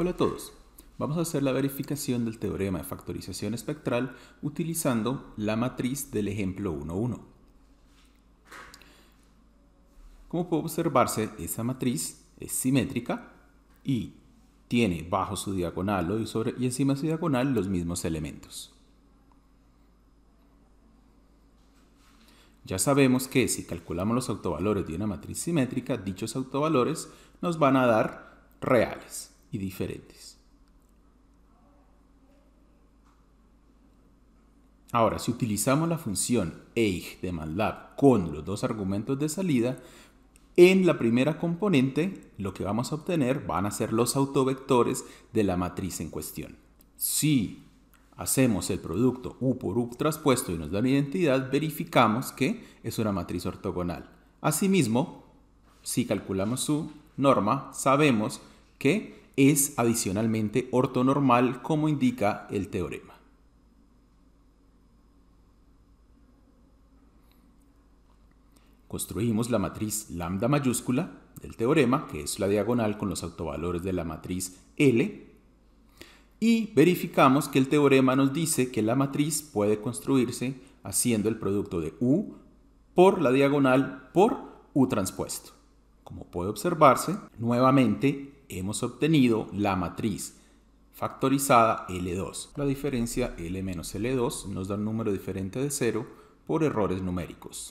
Hola a todos. Vamos a hacer la verificación del teorema de factorización espectral utilizando la matriz del ejemplo 1.1. Como puede observarse, esa matriz es simétrica y tiene bajo su diagonal y, sobre, y encima su diagonal los mismos elementos. Ya sabemos que si calculamos los autovalores de una matriz simétrica, dichos autovalores nos van a dar reales y diferentes. Ahora, si utilizamos la función eig de MATLAB con los dos argumentos de salida, en la primera componente lo que vamos a obtener van a ser los autovectores de la matriz en cuestión. Si hacemos el producto U por U traspuesto y nos da identidad, verificamos que es una matriz ortogonal. Asimismo, si calculamos su norma, sabemos que es adicionalmente ortonormal como indica el teorema. Construimos la matriz lambda mayúscula del teorema, que es la diagonal con los autovalores de la matriz L, y verificamos que el teorema nos dice que la matriz puede construirse haciendo el producto de U por la diagonal por U transpuesto. Como puede observarse, nuevamente hemos obtenido la matriz factorizada L2. La diferencia L menos L2 nos da un número diferente de 0 por errores numéricos.